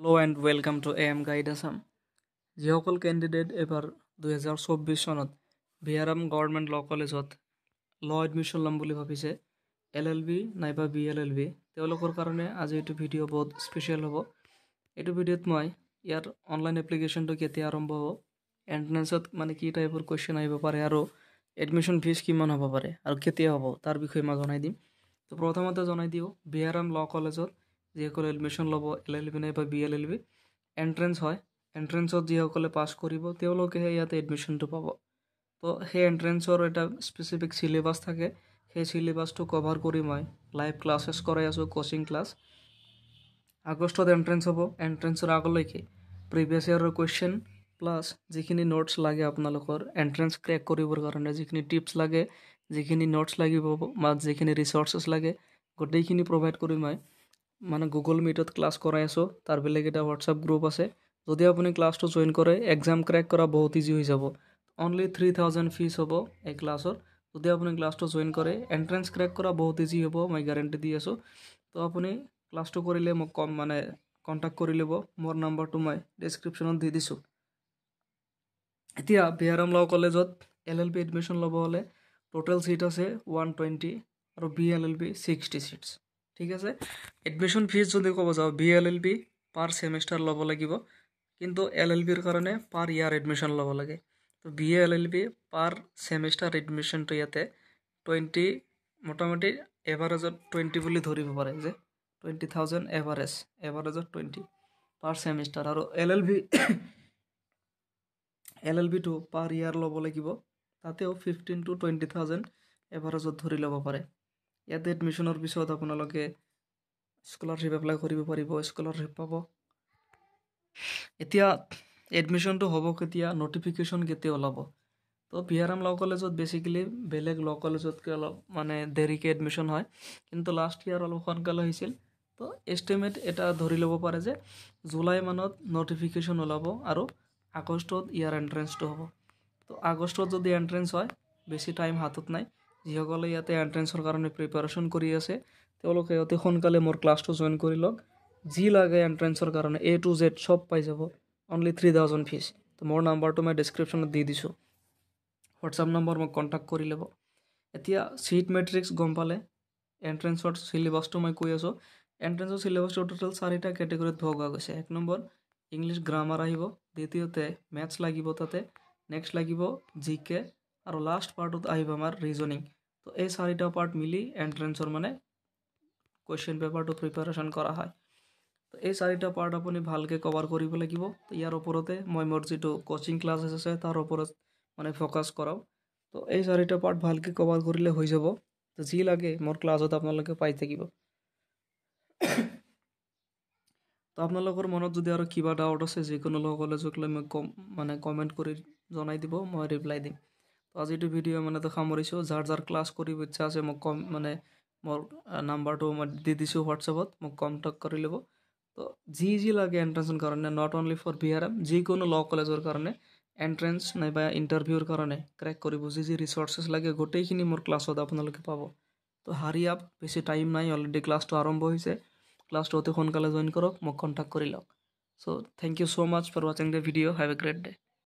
hello' and welcome to A M guide Assam যিসকল candidate এইবাৰ দুহেজাৰ চৌব্বিছ চনত বিহাৰাম গভৰ্ণমেণ্ট ল কলেজত ল এডমিশ্যন ল'ম বুলি ভাবিছে এল এল বি নাইবা বি এল এল বি তেওঁলোকৰ কাৰণে আজি এইটো ভিডিঅ' বহুত স্পেচিয়েল হ'ব এইটো ভিডিঅ'ত মই ইয়াৰ অনলাইন এপ্লিকেশ্যনটো কেতিয়া আৰম্ভ হ'ব এণ্ট্ৰেঞ্চত মানে কি টাইপৰ কুৱেশ্যন আহিব পাৰে আৰু এডমিশ্যন ফিজ কিমান হ'ব পাৰে আৰু কেতিয়া হ'ব তাৰ বিষয়ে মই জনাই দিম তো প্ৰথমতে জনাই দিওঁ বিহাৰাম ল কলেজত যিসকলে এডমিশ্যন ল'ব এল এল বি নাই বা B L L B entrance হয় এণ্ট্ৰেঞ্চত যিসকলে পাছ কৰিব তেওঁলোকেহে ইয়াতে এডমিশ্যনটো পাব তো সেই এণ্ট্ৰেঞ্চৰ এটা স্পেচিফিক চিলেবাছ থাকে সেই চিলেবাছটো কভাৰ কৰি মই লাইভ ক্লাছেছ কৰাই আছোঁ কচিং ক্লাছ আগষ্টত এণ্ট্ৰেঞ্চ হ'ব এণ্ট্ৰেঞ্চৰ আগলৈকে প্ৰিভিয়াছ ইয়েৰৰ কুৱেশ্যন প্লাছ যিখিনি নোটছ লাগে আপোনালোকৰ এণ্ট্ৰেঞ্চ ক্ৰেক কৰিবৰ কাৰণে যিখিনি টিপছ লাগে যিখিনি নোটছ লাগিব বা যিখিনি ৰিচৰ্চেছ লাগে গোটেইখিনি প্ৰভাইড কৰি মই মানে গুগল মিটত ক্লাছ কৰাই আছোঁ তাৰ বেলেগ এটা হোৱাটছআপ গ্ৰুপ আছে যদি আপুনি ক্লাছটো জইন কৰে এক্সাম ক্ৰেক কৰা বহুত ইজি হৈ যাব অনলি থ্ৰী থাউজেণ্ড ফিজ হ'ব এই ক্লাছৰ যদি আপুনি ক্লাছটো জইন কৰে এণ্ট্ৰেঞ্চ ক্ৰেক কৰা বহুত ইজি হ'ব মই গেৰেণ্টি দি আছোঁ তো আপুনি ক্লাছটো কৰিলে মোক কম মানে কণ্টেক্ট কৰি ল'ব মোৰ নাম্বাৰটো মই ডেছক্ৰিপশ্যনত দি দিছোঁ এতিয়া বিহাৰম লাও কলেজত এল এল পি এডমিশ্যন ল'ব হ'লে টোটেল চিট আছে ওৱান টুৱেণ্টি আৰু B L L P sixty seats ঠিক আছে এডমিশ্যন ফিজ যদি ক'ব যাওঁ B L L B per semester ল'ব লাগিব কিন্তু এল এল বিৰ কাৰণে পাৰ ইয়াৰ এডমিশ্যন ল'ব লাগে তো B L L B per semester এডমিশ্যনটো ইয়াতে টুৱেণ্টি মোটামুটি এভাৰেজত টুৱেণ্টি বুলি ধৰিব পাৰে যে টুৱেণ্টি থাউজেণ্ড এভাৰেজ এভাৰেজত টুৱেণ্টি পাৰ চেমিষ্টাৰ আৰু L L B L L বিটো পাৰ ইয়াৰ ল'ব লাগিব তাতেও ফিফটিন টু টুৱেণ্টি থাউজেণ্ড এভাৰেজত ধৰি ল'ব পাৰে ইয়াতে এডমিশ্যনৰ পিছত আপোনালোকে স্কলাৰশ্বিপ এপ্লাই কৰিব পাৰিব স্কলাৰশ্বিপ পাব এতিয়া এডমিশ্যনটো হ'ব কেতিয়া নটিফিকেশ্যন কেতিয়া ওলাব তো বিহাৰাম ল কলেজত বেচিকেলি বেলেগ ল কলেজতকৈ অলপ মানে দেৰিকৈ এডমিশ্যন হয় কিন্তু লাষ্ট ইয়াৰ অলপ সোনকালে হৈছিল তো এষ্টিমেট এটা ধৰি ল'ব পাৰে যে জুলাই মানত নটিফিকেশ্যন ওলাব আৰু আগষ্টত ইয়াৰ এণ্ট্ৰেঞ্চটো হ'ব তো আগষ্টত যদি এণ্ট্ৰেঞ্চ হয় বেছি টাইম হাতত নাই যিসকলে ইয়াতে এণ্ট্ৰেঞ্চৰ কাৰণে প্ৰিপেৰেশ্যন কৰি আছে তেওঁলোকে অতি সোনকালে মোৰ ক্লাছটো জইন কৰি লওক যি লাগে এণ্ট্ৰেঞ্চৰ কাৰণে এ টু জেড চব পাই যাব অনলি থ্ৰী থাউজেণ্ড ফিজ তো মোৰ নাম্বাৰটো মই ডেছক্ৰিপশ্যনত দি দিছোঁ হোৱাটছআপ নম্বৰ মোক কণ্টেক্ট কৰি ল'ব এতিয়া চিট মেট্ৰিক্স গম পালে এণ্ট্ৰেঞ্চৰ চিলেবাছটো মই কৈ আছোঁ এণ্ট্ৰেঞ্চৰ চিলেবাছটো ট'টেল চাৰিটা কেটেগৰীত ভগোৱা গৈছে এক নম্বৰ ইংলিছ গ্ৰামাৰ আহিব দ্বিতীয়তে মেথছ লাগিব তাতে নেক্সট লাগিব জি কে আৰু লাষ্ট পাৰ্টত আহিব আমাৰ ৰিজনিং তো এই চাৰিটা পাৰ্ট মিলি এণ্ট্ৰেঞ্চৰ মানে কুৱেশ্যন পেপাৰটো প্ৰিপেৰেশ্যন কৰা হয় তো এই চাৰিটা পাৰ্ট আপুনি ভালকৈ কভাৰ কৰিব লাগিব ইয়াৰ ওপৰতে মই মোৰ যিটো কচিং ক্লাছ আছে তাৰ ওপৰত মানে ফ'কাছ কৰাওঁ তো এই চাৰিটা পাৰ্ট ভালকৈ কভাৰ কৰিলে হৈ যাব তো যি লাগে মোৰ ক্লাছত আপোনালোকে পাই থাকিব তো আপোনালোকৰ মনত যদি আৰু কিবা ডাউট আছে যিকোনো লগ হ'লে যোগ লৈ মই কম মানে কমেণ্ট কৰি জনাই দিব মই ৰিপ্লাই দিম আজি এইটো ভিডিঅ' মানে তোক সামৰিছোঁ যাৰ যাৰ ক্লাছ কৰিব ইচ্ছা আছে মোক কম মানে মোৰ নাম্বাৰটো মই দি দিছোঁ হোৱাটছএপত মোক কণ্টেক্ট কৰি ল'ব তো যি যি লাগে এণ্ট্ৰেঞ্চৰ কাৰণে not only for B R M যিকোনো ল' কলেজৰ কাৰণে এণ্ট্ৰেঞ্চ নাইবা ইণ্টাৰভিউৰ কাৰণে ক্ৰেক কৰিব যি যি ৰিচৰ্চেছ লাগে গোটেইখিনি মোৰ ক্লাছত আপোনালোকে পাব তো হাৰি আপ বেছি টাইম নাই অলৰেডি ক্লাছটো আৰম্ভ হৈছে ক্লাছটো অতি সোনকালে জইন কৰক মোক কণ্টেক্ট কৰি লওক so' thank you so' much for ৱাচিং the video' have a great day'